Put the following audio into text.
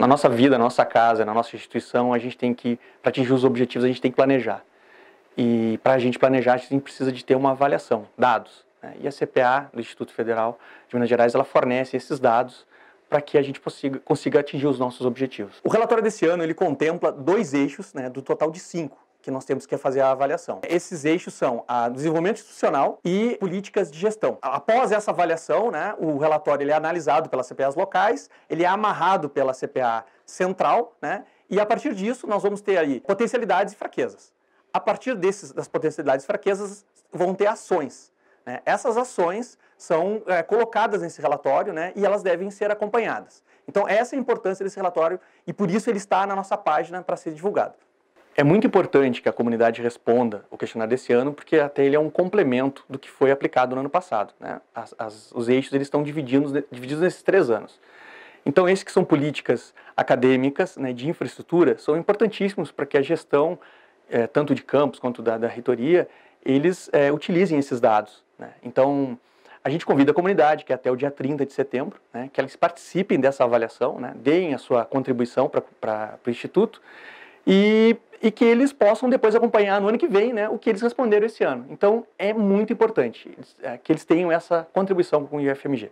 na nossa vida, na nossa casa, na nossa instituição, a gente tem que, para atingir os objetivos, a gente tem que planejar. E para a gente planejar, a gente precisa de ter uma avaliação, dados. Né? E a CPA do Instituto Federal de Minas Gerais, ela fornece esses dados para que a gente consiga, consiga atingir os nossos objetivos. O relatório desse ano, ele contempla dois eixos, né, do total de cinco que nós temos que fazer a avaliação. Esses eixos são a desenvolvimento institucional e políticas de gestão. Após essa avaliação, né, o relatório ele é analisado pelas CPAs locais, ele é amarrado pela CPA central, né, e a partir disso nós vamos ter aí potencialidades e fraquezas. A partir desses, das potencialidades e fraquezas vão ter ações. Né? Essas ações são é, colocadas nesse relatório né, e elas devem ser acompanhadas. Então, essa é a importância desse relatório e por isso ele está na nossa página para ser divulgado. É muito importante que a comunidade responda o questionário desse ano, porque até ele é um complemento do que foi aplicado no ano passado. Né? As, as, os eixos eles estão divididos, divididos nesses três anos. Então, esses que são políticas acadêmicas né, de infraestrutura são importantíssimos para que a gestão, é, tanto de campus quanto da, da reitoria, eles é, utilizem esses dados. Né? Então, a gente convida a comunidade, que é até o dia 30 de setembro, né, que eles participem dessa avaliação, né, deem a sua contribuição para o Instituto. E e que eles possam depois acompanhar no ano que vem né, o que eles responderam esse ano. Então é muito importante é, que eles tenham essa contribuição com o IFMG.